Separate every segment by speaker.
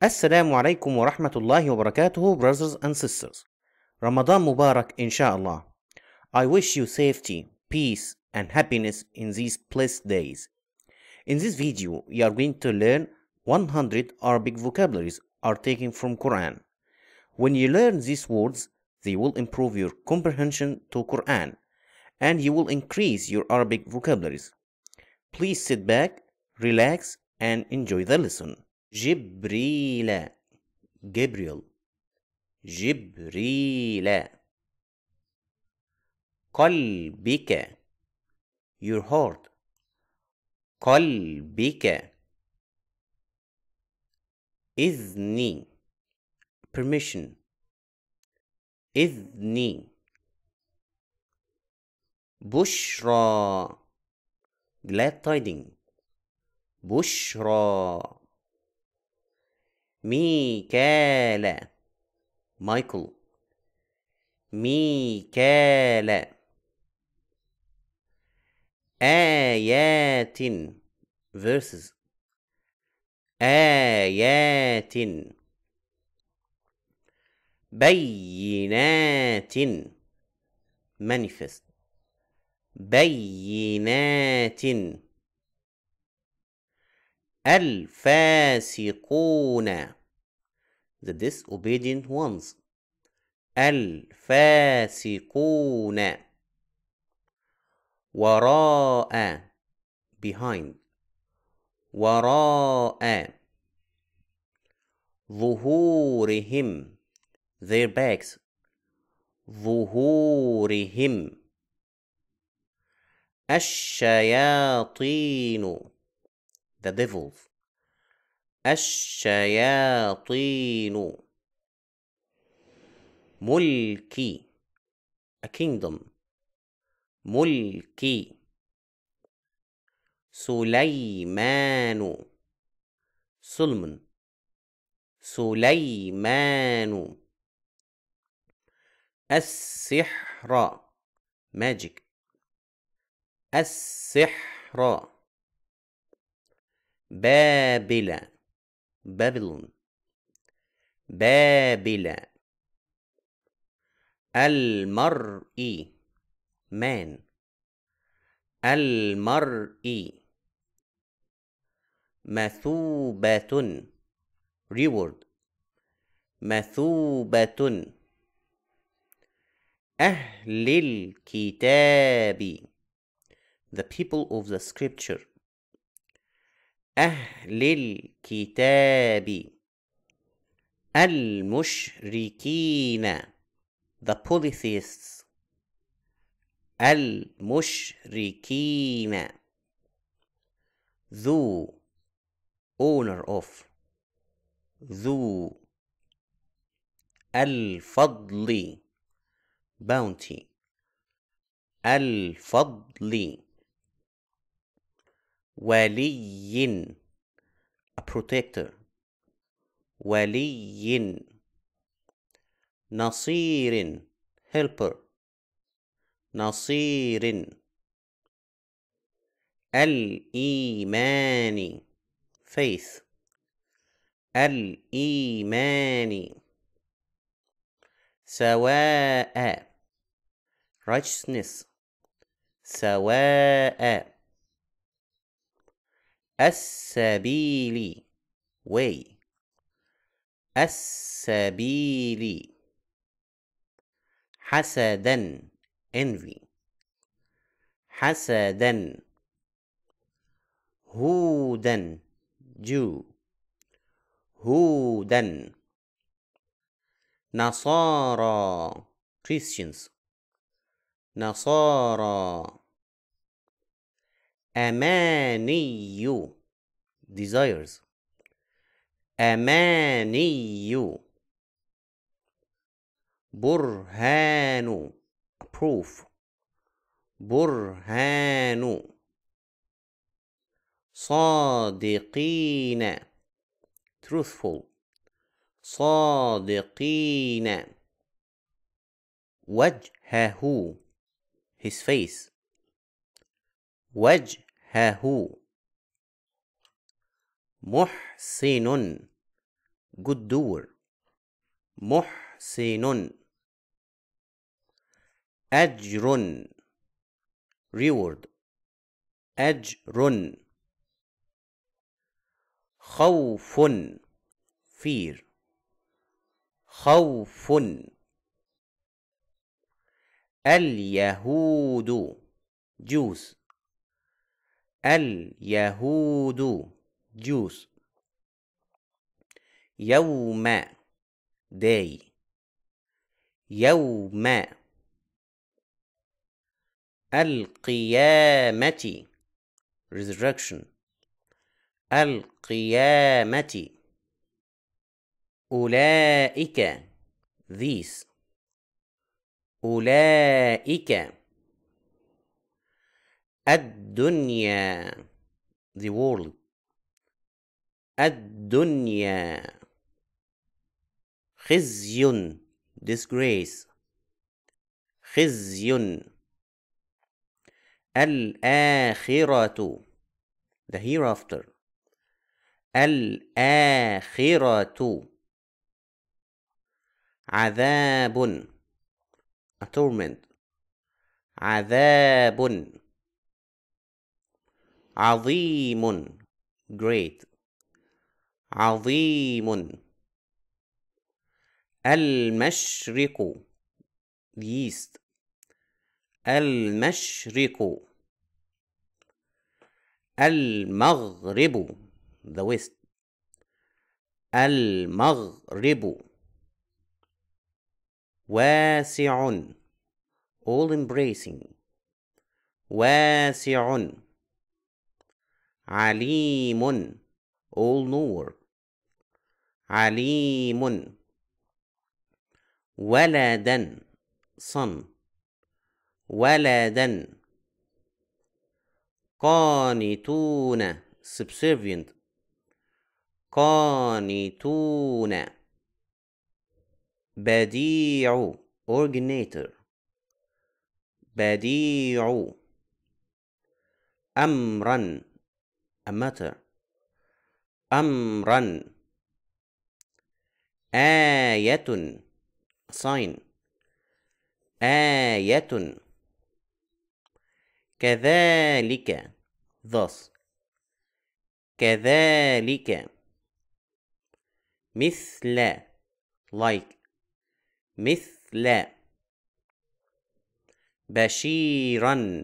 Speaker 1: Assalamu alaikum wa rahmatullahi wa brothers and sisters. Ramadan Mubarak, inshallah. I wish you safety, peace, and happiness in these blessed days. In this video, you are going to learn 100 Arabic vocabularies are taken from Quran. When you learn these words, they will improve your comprehension to Quran, and you will increase your Arabic vocabularies. Please sit back, relax, and enjoy the lesson. جبريل Gabriel جبريل قلبك your heart قلبك إذني permission إذني بشرى glad tidings بشرى ميكالا مايكل ميكالا آيات verses آيات بينات manifest بينات الفاسقون the disobedient ones الفاسقون وراء behind وراء ظهورهم their backs ظهورهم الشياطين the devils الشياطين ملكي a kingdom ملكي سليمان سلمن سليمان السحر ماجيك السحر بابل بابلون بابل المرء مان المرء مثوبة ريورد مثوبة أهل الكتاب the people of the scripture أهل الكتاب المشركين the polytheists المشركين ذو owner of ذو الفضل bounty الفضل ولي a protector ولي نصير helper نصير الإيمان faith الإيمان سواء righteousness سواء السبيل way السبيل حسدا envy حسدا هودا جو هودا نصارى Christians نصارى أماني desires. Amaniyu Burhanu proof Burhanu Sadiqina truthful Sadiqina Wajhahu his face Wajhahu محسن good doer محسن أجر reward أجر خوف fear خوف اليهود جوز اليهود جوس يوم داي يوم القيامة resurrection القيامة أولئك these أولئك الدنيا the world الدنيا خزي disgrace خزي الآخرة the hereafter الآخرة عذاب a torment عذاب عظيم great عظيم المشرق يست المشرق المغرب ذا ويست المغرب واسع all embracing واسع عليم all knower عليم ولدا صن ولدا قانتون subservient قانتون بديع originator بديع أمرا a matter أمرا آية sign آية كذلك thus كذلك مثل like مثل بشيرا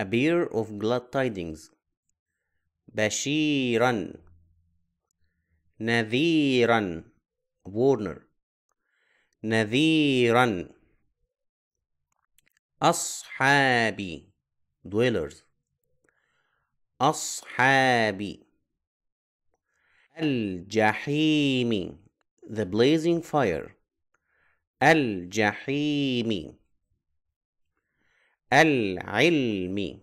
Speaker 1: a bear of glad tidings بشيرا نذيرا وورنر نذيرا أصحابي دويلرز أصحابي الجحيم the blazing fire الجحيم العلم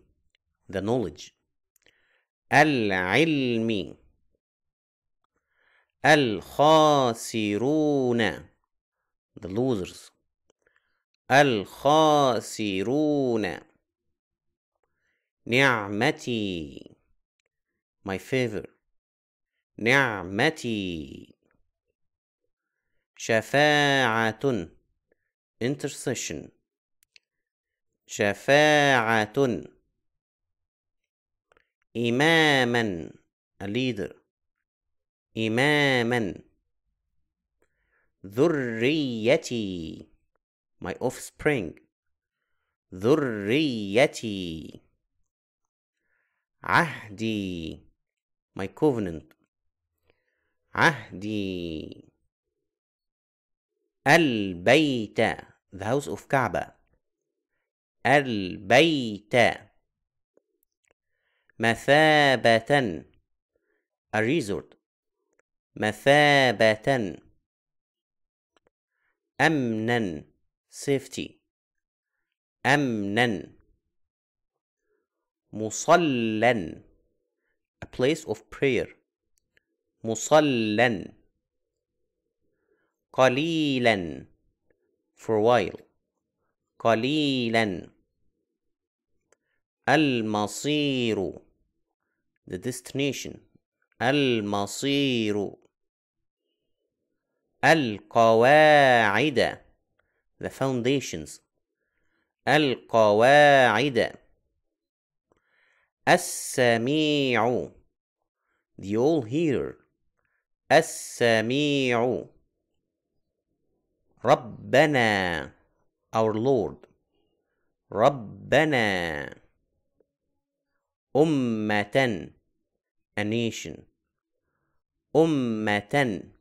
Speaker 1: the knowledge العلم الخاسرون the losers الخاسرون نعمتي my favor نعمتي شفاعة intercession شفاعة إماما a leader إماما ذريتي my offspring ذريتي عهدي my covenant عهدي البيت the house of كعبة البيت مثابة a resort مثابة أمنا safety أمنا مصلا a place of prayer مصلا قليلا for a while قليلا المصير the destination المصير القواعد the foundations القواعد السميع the all hearer السميع ربنا our lord ربنا أمة a nation أمة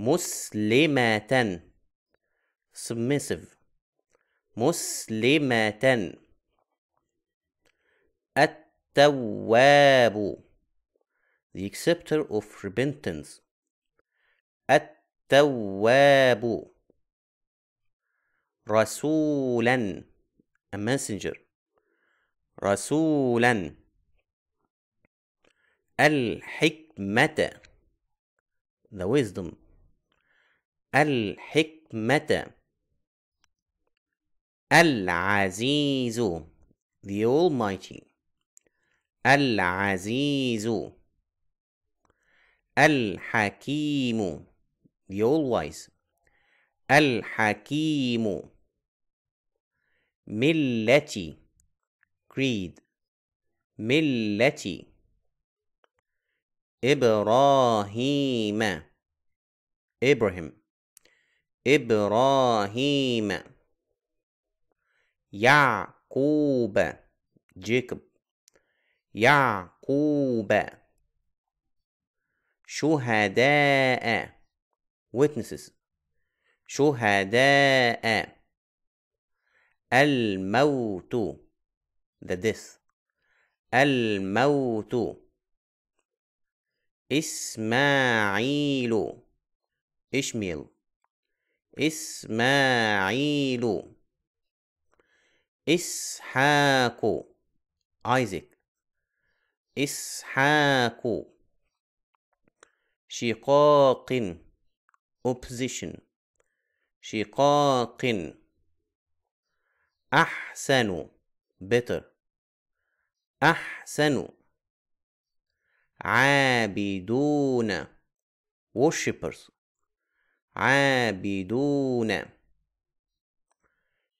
Speaker 1: مسلمة submissive مسلمة التواب the acceptor of repentance التواب رسولا a messenger رسولا الحكمة the wisdom الحكمة العزيز the almighty العزيز الحكيم the all wise الحكيم ملتي creed ملتي إبراهيم إبراهيم إبراهيم يعقوب جيكب يعقوب شهداء witnesses شهداء الموت the death الموت إسماعيل إشميل إسماعيل إسحاق آيزك إسحاق شقاق أوبزيشن شقاق أحسن بيتر أحسن عابدون worshippers عابدون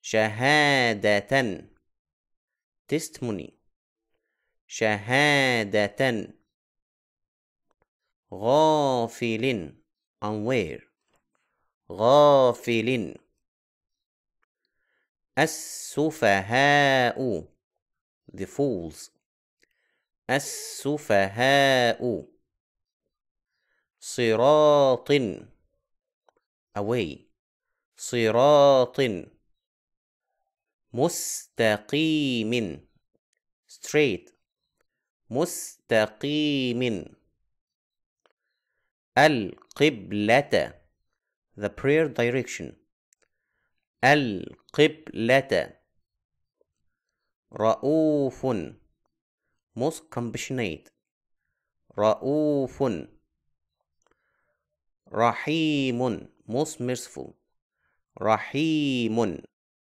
Speaker 1: شهادة تستمني شهادة غافل أنوير غافل السفهاء the fools السفهاء صراط away صراط مستقيم straight مستقيم القبلة the prayer direction القبلة رؤوف most compassionate رؤوف رحيم most merciful. Rahimun